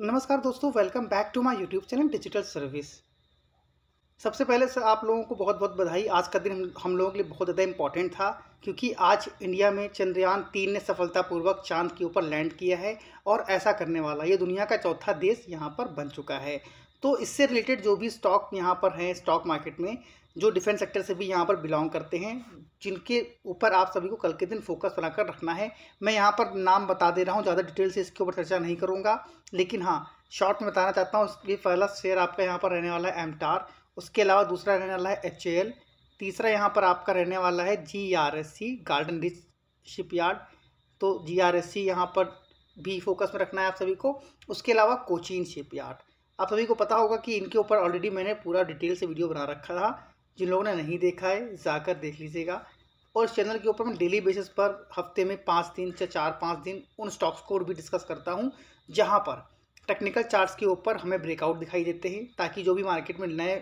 नमस्कार दोस्तों welcome back to my YouTube channel digital service सबसे पहले सर आप लोगों को बहुत बहुत बधाई आज का दिन हम हम लोगों के लिए बहुत ज़्यादा इम्पॉर्टेंट था क्योंकि आज इंडिया में चंद्रयान तीन ने सफलतापूर्वक चांद के ऊपर लैंड किया है और ऐसा करने वाला ये दुनिया का चौथा देश यहाँ पर बन चुका है तो इससे रिलेटेड जो भी स्टॉक यहाँ पर हैं स्टॉक मार्केट में जो डिफेंस सेक्टर से भी यहाँ पर बिलोंग करते हैं जिनके ऊपर आप सभी को कल के दिन फोकस बनाकर रखना है मैं यहाँ पर नाम बता दे रहा हूँ ज़्यादा डिटेल से इसके ऊपर चर्चा नहीं करूँगा लेकिन हाँ शॉर्ट में बताना चाहता हूँ इसलिए पहला शेयर आपका यहाँ पर रहने वाला है एम उसके अलावा दूसरा रहने वाला है एच तीसरा यहाँ पर आपका रहने वाला है G R S C garden reach shipyard तो जी आर एस सी यहाँ पर भी फोकस में रखना है आप सभी को उसके अलावा शिप शिपयार्ड आप सभी को पता होगा कि इनके ऊपर ऑलरेडी मैंने पूरा डिटेल से वीडियो बना रखा था जिन लोगों ने नहीं देखा है जाकर देख लीजिएगा और इस चैनल के ऊपर मैं डेली बेसिस पर हफ्ते में पाँच दिन या चार पाँच दिन उन स्टॉक्स को भी डिस्कस करता हूँ जहाँ पर टेक्निकल चार्ट्स के ऊपर हमें ब्रेकआउट दिखाई देते हैं ताकि जो भी मार्केट में नए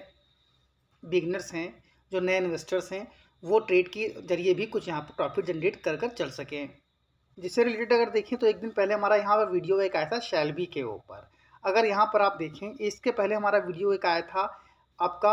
बिगनर्स हैं जो नए इन्वेस्टर्स हैं वो ट्रेड के जरिए भी कुछ यहाँ पर प्रॉफिट जनरेट कर कर चल सकें जिससे रिलेटेड अगर देखें तो एक दिन पहले हमारा यहाँ पर वीडियो एक आया था शैलबी के ऊपर अगर यहाँ पर आप देखें इसके पहले हमारा वीडियो एक आया था आपका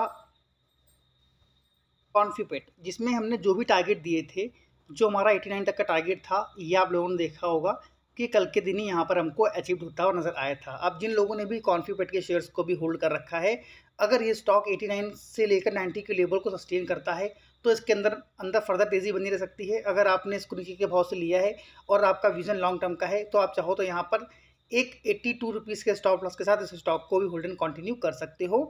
कॉन्फिपेट जिसमें हमने जो भी टारगेट दिए थे जो हमारा 89 तक का टारगेट था ये आप लोगों ने देखा होगा कि कल के दिन ही यहाँ पर हमको अचीव होता हुआ नज़र आया था अब जिन लोगों ने भी कॉन्फिपेट के शेयर्स को भी होल्ड कर रखा है अगर ये स्टॉक 89 से लेकर 90 के लेवल को सस्टेन करता है तो इसके अंदर अंदर फर्दर तेज़ी बनी रह सकती है अगर आपने इसको नीचे के भाव से लिया है और आपका विजन लॉन्ग टर्म का है तो आप चाहो तो यहाँ पर एक एट्टी टू रुपीज़ के स्टॉप लॉस के साथ इस स्टॉक को भी होल्ड एंड कंटिन्यू कर सकते हो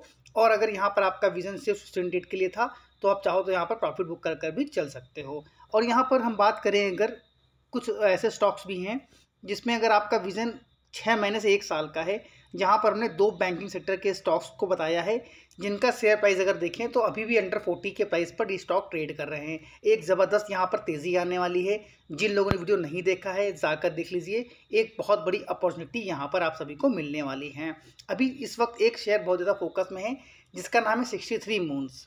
और अगर यहाँ पर आपका विजन सिर्फ सेवेंटी के लिए था तो आप चाहो तो यहाँ पर प्रॉफिट बुक कर कर भी चल सकते हो और यहाँ पर हम बात करें अगर कुछ ऐसे स्टॉक्स भी हैं जिसमें अगर आपका विज़न छः महीने से एक साल का है जहाँ पर हमने दो बैंकिंग सेक्टर के स्टॉक्स को बताया है जिनका शेयर प्राइस अगर देखें तो अभी भी अंडर फोर्टी के प्राइस पर ये स्टॉक ट्रेड कर रहे हैं एक ज़बरदस्त यहाँ पर तेज़ी आने वाली है जिन लोगों ने वीडियो नहीं देखा है जाकर देख लीजिए एक बहुत बड़ी अपॉर्चुनिटी यहाँ पर आप सभी को मिलने वाली है अभी इस वक्त एक शेयर बहुत ज़्यादा फोकस में है जिसका नाम है सिक्सटी थ्री मूनस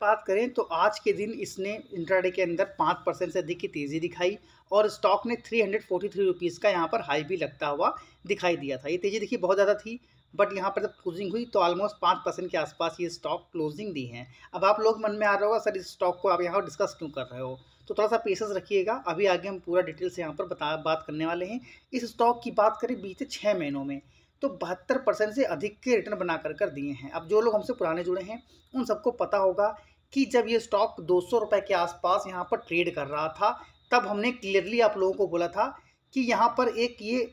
बात करें तो आज के दिन इसने इंट्राडे के अंदर पाँच परसेंट से अधिक की तेज़ी दिखाई और स्टॉक ने three hundred forty three rupees का यहाँ पर हाई भी लगता हुआ दिखाई दिया था ये तेज़ी देखिए बहुत ज़्यादा थी बट यहाँ पर जब क्लोजिंग हुई तो ऑलमोस्ट पाँच परसेंट के आसपास ये स्टॉक क्लोजिंग दी है अब आप लोग मन में आ रहा होगा सर इस स्टॉक को आप यहाँ डिस्कस क्यों कर रहे हो तो थोड़ा सा पेशेंस रखिएगा अभी आगे हम पूरा डिटेल से यहाँ पर बता बात करने वाले हैं इस स्टॉक की बात करें बीते छः महीनों में तो बहत्तर परसेंट से अधिक के रिटर्न बना कर कर दिए हैं अब जो लोग हमसे पुराने जुड़े हैं उन सबको पता होगा कि जब ये स्टॉक दो सौ रुपये के आसपास यहाँ पर ट्रेड कर रहा था तब हमने क्लियरली आप लोगों को बोला था कि यहाँ पर एक ये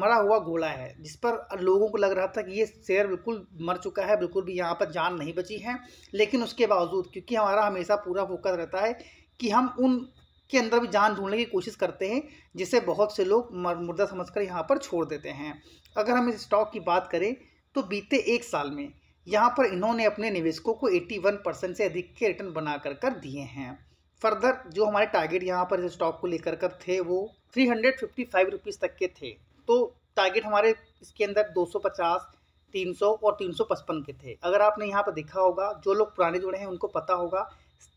मरा हुआ गोला है जिस पर लोगों को लग रहा था कि ये शेयर बिल्कुल मर चुका है बिल्कुल भी यहाँ पर जान नहीं बची है लेकिन उसके बावजूद क्योंकि हमारा हमेशा पूरा फोकस रहता है कि हम उन के अंदर भी जान ढूंढने की कोशिश करते हैं जिसे बहुत से लोग मुर्दा समझकर यहाँ पर छोड़ देते हैं अगर हम इस स्टॉक की बात करें तो बीते एक साल में यहाँ पर इन्होंने अपने निवेशकों को 81 परसेंट से अधिक के रिटर्न बना कर कर दिए हैं फर्दर जो हमारे टारगेट यहाँ पर इस स्टॉक को लेकर कर थे वो three hundred fifty five rupees तक के थे तो टारगेट हमारे इसके अंदर दो सौ पचास तीन सौ और तीन सौ पचपन के थे अगर आपने यहाँ पर देखा होगा जो लोग पुराने जुड़े हैं उनको पता होगा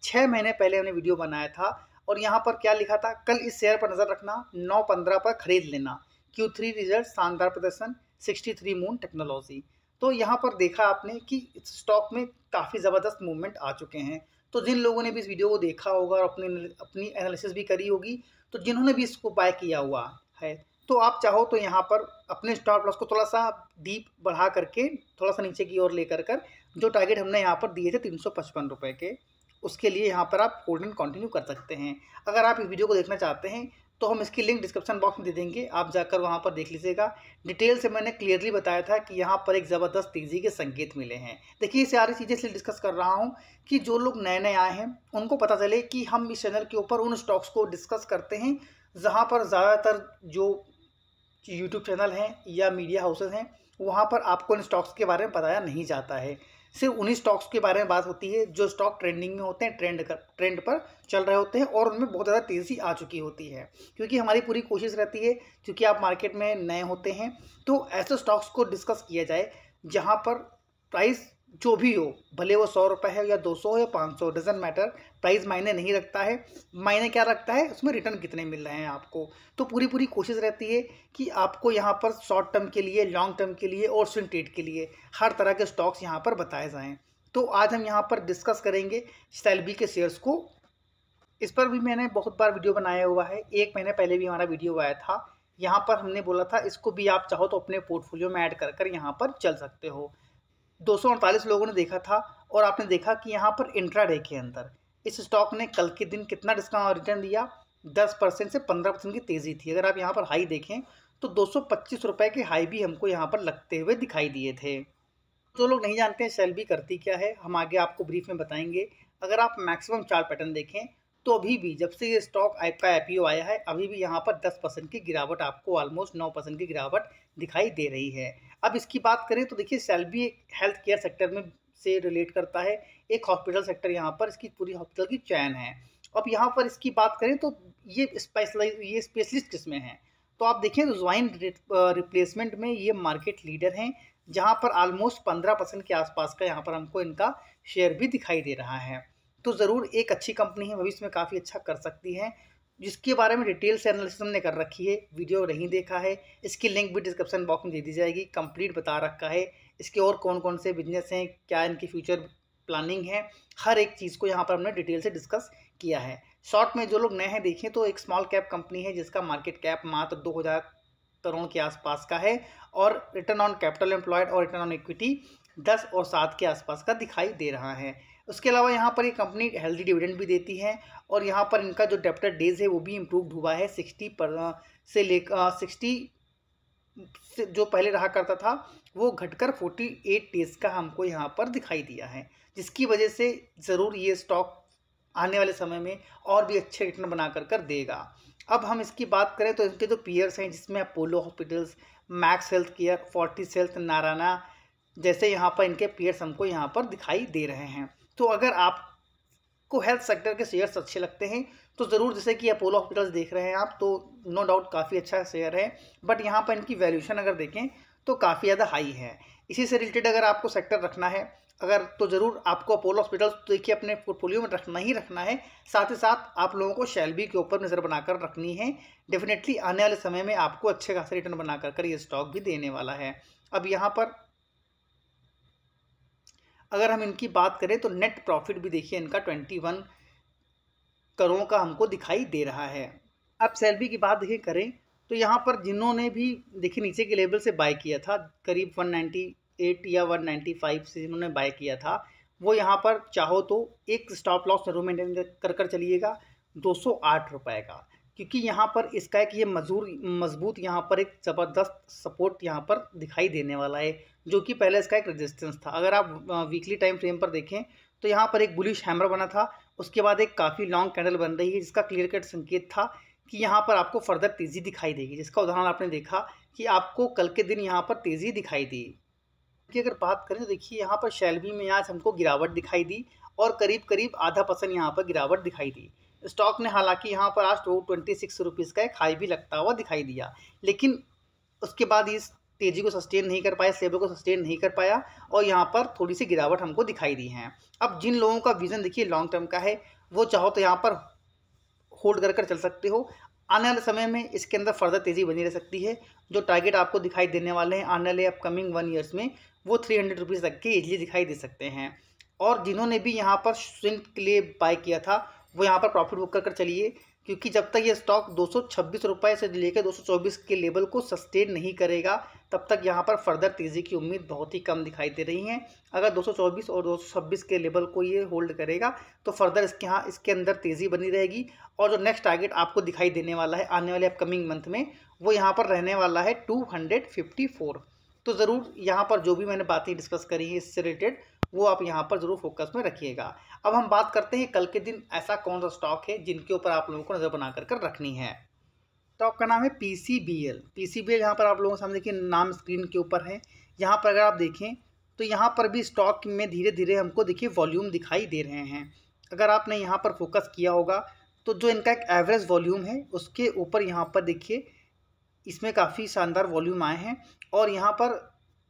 छः महीने पहले हमने वीडियो बनाया था और यहाँ पर क्या लिखा था कल इस शेयर पर नज़र रखना नौ पंद्रह पर खरीद लेना क्यू थ्री रिजल्ट शानदार प्रदर्शन सिक्सटी थ्री मून टेक्नोलॉजी तो यहाँ पर देखा आपने कि स्टॉक में काफ़ी ज़बरदस्त मूवमेंट आ चुके हैं तो जिन लोगों ने भी इस वीडियो को देखा होगा और अपनी अपनी एनालिसिस भी करी होगी तो जिन्होंने भी इसको बाय किया हुआ है तो आप चाहो तो यहाँ पर अपने स्टॉप लॉस को थोड़ा सा डीप बढ़ा करके थोड़ा सा नीचे की ओर लेकर कर जो टारगेट हमने यहाँ पर दिए थे तीन सौ पचपन रुपये के उसके लिए यहाँ पर आप कोल्डन कंटिन्यू कर सकते हैं अगर आप इस वीडियो को देखना चाहते हैं तो हम इसकी लिंक डिस्क्रिप्शन बॉक्स में दे देंगे आप जाकर वहाँ पर देख लीजिएगा डिटेल से मैंने क्लियरली बताया था कि यहाँ पर एक ज़बरदस्त तेज़ी के संकेत मिले हैं देखिए सारी चीज़ें इसलिए डिस्कस कर रहा हूँ कि जो लोग नए नए आए हैं उनको पता चले कि हम इस चैनल के ऊपर उन स्टॉक्स को डिस्कस करते हैं जहाँ पर ज़्यादातर जो यूट्यूब चैनल हैं या मीडिया हाउसेज हैं वहाँ पर आपको इन स्टॉक्स के बारे में बताया नहीं जाता है सिर्फ उन्हीं स्टॉक्स के बारे में बात होती है जो स्टॉक ट्रेंडिंग में होते हैं ट्रेंड कर ट्रेंड पर चल रहे होते हैं और उनमें बहुत ज़्यादा तेज़ी आ चुकी होती है क्योंकि हमारी पूरी कोशिश रहती है क्योंकि आप मार्केट में नए होते हैं तो ऐसे स्टॉक्स को डिस्कस किया जाए जहाँ पर प्राइस जो भी हो भले वो सौ रुपये है या दो सौ या पाँच सौ डजन मैटर प्राइस मायने नहीं रखता है मायने क्या रखता है उसमें रिटर्न कितने मिल रहे हैं आपको तो पूरी पूरी कोशिश रहती है कि आपको यहाँ पर शॉर्ट टर्म के लिए लॉन्ग टर्म के लिए और स्विंग ट्रेड के लिए हर तरह के स्टॉक्स यहाँ पर बताए जाएँ तो आज हम यहाँ पर डिस्कस करेंगे स्टैलबी के शेयर्स को इस पर भी मैंने बहुत बार वीडियो बनाया हुआ है एक महीने पहले भी हमारा वीडियो आया था यहाँ पर हमने बोला था इसको भी आप चाहो तो अपने पोर्टफोलियो में ऐड कर कर यहाँ पर चल सकते हो दो लोगों ने देखा था और आपने देखा कि यहाँ पर इंट्राडे के अंदर इस स्टॉक ने कल के दिन कितना डिस्काउंट रिटर्न दिया दस परसेंट से पंद्रह परसेंट की तेज़ी थी अगर आप यहाँ पर हाई देखें तो दो सौ पच्चीस रुपये के हाई भी हमको यहाँ पर लगते हुए दिखाई दिए थे जो लोग नहीं जानते हैं सेल भी करती क्या है हम आगे आपको ब्रीफ में बताएंगे अगर आप मैक्सिमम चार पैटर्न देखें तो अभी भी जब से ये स्टॉक आपका आई आया है अभी भी यहाँ पर दस परसेंट की गिरावट आपको ऑलमोस्ट नौ परसेंट की गिरावट दिखाई दे रही है अब इसकी बात करें तो देखिए सेल भी एक हेल्थ केयर सेक्टर में से रिलेट करता है एक हॉस्पिटल सेक्टर यहाँ पर इसकी पूरी हॉस्पिटल की चैन है अब यहाँ पर इसकी बात करें तो ये स्पेशलाइज ये स्पेशलिस्ट किसमें हैं तो आप देखें तो ज्वाइन रिप्लेसमेंट में ये मार्केट लीडर हैं जहाँ पर आलमोस्ट पंद्रह परसेंट के आसपास का यहाँ पर हमको इनका शेयर भी दिखाई दे रहा है तो ज़रूर एक अच्छी कंपनी है भविष्य में काफ़ी अच्छा कर सकती है जिसके बारे में डिटेल से एनालिसिस हमने कर रखी है वीडियो नहीं देखा है इसकी लिंक भी डिस्क्रिप्शन बॉक्स में दे दी जाएगी कंप्लीट बता रखा है इसके और कौन कौन से बिजनेस हैं क्या इनकी फ्यूचर प्लानिंग है हर एक चीज़ को यहाँ पर हमने डिटेल से डिस्कस किया है शॉर्ट में जो लोग नए हैं देखें तो एक स्मॉल कैप कंपनी है जिसका मार्केट कैप मात्र दो हज़ार करोड़ के आसपास का है और रिटर्न ऑन कैपिटल एम्प्लॉयड और रिटर्न ऑन इक्विटी दस और सात के आसपास का दिखाई दे रहा है उसके अलावा यहाँ पर ये कंपनी हेल्दी डिविडेंड भी देती है और यहाँ पर इनका जो डेप्टर डेज है वो भी इम्प्रूवड हुआ है सिक्सटी पर से लेकर सिक्सटी से जो पहले रहा करता था वो घटकर फोर्टी एट डेज का हमको यहाँ पर दिखाई दिया है जिसकी वजह से ज़रूर ये स्टॉक आने वाले समय में और भी अच्छे रिटर्न बना कर कर देगा अब हम इसकी बात करें तो इनके जो तो पीयर्स हैं जिसमें Apollo hospitals Max health care Fortis health Narayana जैसे यहाँ पर इनके पेयर्स हमको यहाँ पर दिखाई दे रहे हैं तो अगर आप को हेल्थ सेक्टर के शेयर्स अच्छे लगते हैं तो ज़रूर जैसे कि अपोलो हॉस्पिटल्स देख रहे हैं आप तो नो डाउट काफ़ी अच्छा शेयर है बट यहाँ पर इनकी वैल्यूशन अगर देखें तो काफ़ी ज़्यादा हाई है इसी से रिलेटेड अगर आपको सेक्टर रखना है अगर तो ज़रूर आपको अपोलो तो हॉस्पिटल्स देखिए अपने पोर्टफोलियो में रखना ही रखना है साथ ही साथ आप लोगों को शैलबी के ऊपर नज़र बनाकर रखनी है डेफिनेटली आने वाले समय में आपको अच्छे खासे रिटर्न बनाकर कर ये स्टॉक भी देने वाला है अब यहाँ पर अगर हम इनकी बात करें तो नेट प्रॉफिट भी देखिए इनका ट्वेंटी वन करोड़ का हमको दिखाई दे रहा है अब सैलरी की बात देखिए करें तो यहाँ पर जिन्होंने भी देखिए नीचे के लेवल से बाय किया था करीब वन नाइन्टी एट या वन नाइन्टी फाइव से जिन्होंने बाय किया था वो यहाँ पर चाहो तो एक स्टॉप लॉस जरूर मेंटेन कर कर चलिएगा दो सौ आठ रुपये का क्योंकि यहाँ पर इसका एक ये मजूर मजबूत यहाँ पर एक ज़बरदस्त सपोर्ट यहाँ पर दिखाई देने वाला है जो कि पहले इसका एक रेजिस्टेंस था अगर आप वीकली टाइम फ्रेम पर देखें तो यहाँ पर एक बुलिश हैमर बना था उसके बाद एक काफ़ी लॉन्ग कैंडल बन रही है जिसका क्लियर कट संकेत था कि यहाँ पर आपको फर्दर तेज़ी दिखाई देगी जिसका उदाहरण आपने देखा कि आपको कल के दिन यहाँ पर तेज़ी दिखाई दी कि अगर बात करें तो देखिए यहाँ पर शैलबी में आज हमको गिरावट दिखाई दी और करीब करीब आधा परसेंट यहाँ पर गिरावट दिखाई दी स्टॉक ने हालांकि यहाँ पर आज टू तो ट्वेंटी सिक्स रुपीज़ का एक हाई भी लगता हुआ दिखाई दिया लेकिन उसके बाद इस तेज़ी को सस्टेन नहीं कर पाया सेबर को सस्टेन नहीं कर पाया और यहाँ पर थोड़ी सी गिरावट हमको दिखाई दी है अब जिन लोगों का विज़न देखिए लॉन्ग टर्म का है वो चाहो तो यहाँ पर होल्ड कर कर चल सकते हो आने वाले समय में इसके अंदर फर्दर तेज़ी बनी रह सकती है जो टारगेट आपको दिखाई देने वाले हैं आने वाले अपकमिंग वन ईयर्स में वो थ्री हंड्रेड रुपीज़ तक के इजली दिखाई दे सकते हैं और जिन्होंने भी यहाँ पर स्विंग के लिए बाय किया था वो यहाँ पर प्रॉफिट बुक कर कर चलिए क्योंकि जब तक ये स्टॉक दो रुपए से लेकर 224 के लेवल को सस्टेन नहीं करेगा तब तक यहाँ पर फर्दर तेज़ी की उम्मीद बहुत ही कम दिखाई दे रही है अगर 224 और 226 के लेवल को ये होल्ड करेगा तो फर्दर इसके यहाँ इसके अंदर तेज़ी बनी रहेगी और जो नेक्स्ट टारगेट आपको दिखाई देने वाला है आने वाले अपकमिंग मंथ में वो यहाँ पर रहने वाला है टू तो ज़रूर यहाँ पर जो भी मैंने बातें डिस्कस करी हैं इससे रिलेटेड वो आप यहाँ पर ज़रूर फोकस में रखिएगा अब हम बात करते हैं कल के दिन ऐसा कौन सा स्टॉक है जिनके ऊपर आप लोगों को नज़र बना कर, कर रखनी है स्टॉक तो का नाम है P C B L P C B L यहाँ पर आप लोगों के सामने देखिए नाम स्क्रीन के ऊपर है यहाँ पर अगर आप देखें तो यहाँ पर भी स्टॉक में धीरे धीरे हमको देखिए वॉल्यूम दिखाई दे रहे हैं अगर आपने यहाँ पर फोकस किया होगा तो जो इनका एक एवरेज वॉल्यूम है उसके ऊपर यहाँ पर देखिए इसमें काफ़ी शानदार वॉल्यूम आए हैं और यहाँ पर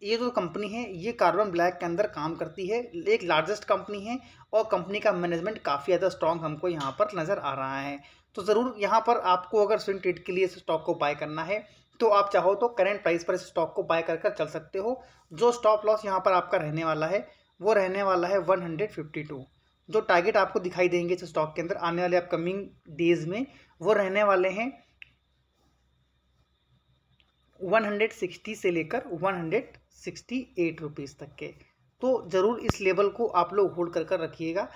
ये जो कंपनी है ये कार्बन ब्लैक के अंदर काम करती है एक लार्जेस्ट कंपनी है और कंपनी का मैनेजमेंट काफ़ी ज़्यादा स्ट्रॉन्ग हमको यहाँ पर नज़र आ रहा है तो ज़रूर यहाँ पर आपको अगर स्विंग ट्रेड के लिए इस स्टॉक को बाय करना है तो आप चाहो तो करेंट प्राइस पर इस स्टॉक को बाय कर कर चल सकते हो जो स्टॉप लॉस यहाँ पर आपका रहने वाला है वो रहने वाला है वन जो टारगेट आपको दिखाई देंगे इस स्टॉक के अंदर आने वाले अपकमिंग डेज में वो रहने वाले हैं 160 से लेकर सिक्सटी एट रुपीज़ तक के तो ज़रूर इस लेबल को आप लोग होल्ड कर कर रखिएगा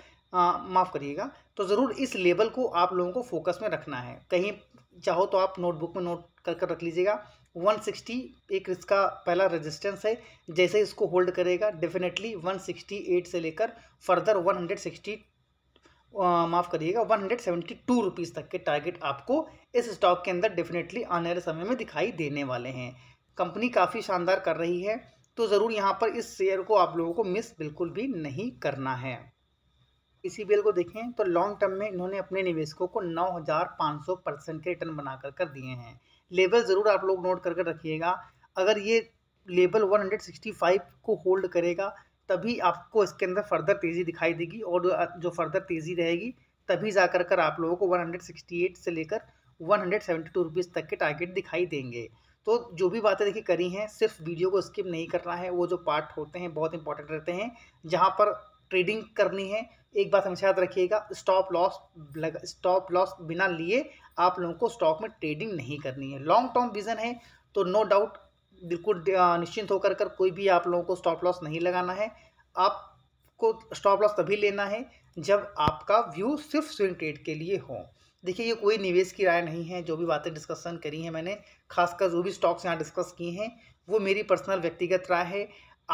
माफ़ करिएगा तो ज़रूर इस लेबल को आप लोगों को फोकस में रखना है कहीं चाहो तो आप नोटबुक में नोट कर कर रख लीजिएगा 160 एक इसका पहला रेजिस्टेंस है जैसे इसको होल्ड करेगा डेफिनेटली 168 से लेकर फर्दर 160 माफ़ करिएगा 172 रुपीज़ तक के टारगेट आपको इस स्टॉक के अंदर डेफिनेटली आने वाले समय में दिखाई देने वाले हैं कंपनी काफ़ी शानदार कर रही है तो ज़रूर यहाँ पर इस शेयर को आप लोगों को मिस बिल्कुल भी नहीं करना है इसी बेल को देखें तो लॉन्ग टर्म में इन्होंने अपने निवेशकों को 9,500 परसेंट के रिटर्न बना कर कर दिए हैं लेवल ज़रूर आप लोग नोट कर कर रखिएगा अगर ये लेवल 165 को होल्ड करेगा तभी आपको इसके अंदर फर्दर तेज़ी दिखाई देगी और जो फर्दर तेज़ी रहेगी तभी जा कर आप लोगों को एट से लेकर टू रुपीज़ तक के टारगेट दिखाई देंगे तो जो भी बातें देखिए करी हैं सिर्फ वीडियो को स्किप नहीं करना है वो जो पार्ट होते हैं बहुत इंपॉर्टेंट रहते हैं जहाँ पर ट्रेडिंग करनी है एक बात हमेशा याद रखिएगा स्टॉप लॉस लग स्टॉप लॉस बिना लिए आप लोगों को स्टॉक में ट्रेडिंग नहीं करनी है लॉन्ग टर्म विजन है तो नो डाउट बिल्कुल निश्चिंत होकर कर कोई भी आप लोगों को स्टॉप लॉस नहीं लगाना है आपको स्टॉप लॉस तभी लेना है जब आपका व्यू सिर्फ स्विंग ट्रेड के लिए हो देखिए ये कोई निवेश की राय नहीं है जो भी बातें डिस्कशन करी हैं मैंने खासकर जो भी स्टॉक्स यहाँ डिस्कस किए हैं वो मेरी पर्सनल व्यक्तिगत राय है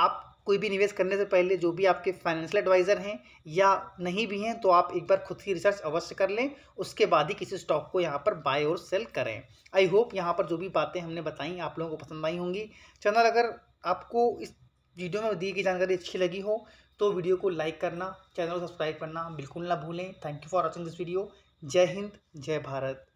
आप कोई भी निवेश करने से पहले जो भी आपके फाइनेंशियल एडवाइज़र हैं या नहीं भी हैं तो आप एक बार खुद की रिसर्च अवश्य कर लें उसके बाद ही किसी स्टॉक को यहाँ पर बाय और सेल करें आई होप यहाँ पर जो भी बातें हमने बताई आप लोगों को पसंद आई होंगी चैनल अगर आपको इस वीडियो में दी गई जानकारी अच्छी लगी हो तो वीडियो को लाइक करना चैनल को सब्सक्राइब करना बिल्कुल ना भूलें thank you for watching this video जय हिंद जय भारत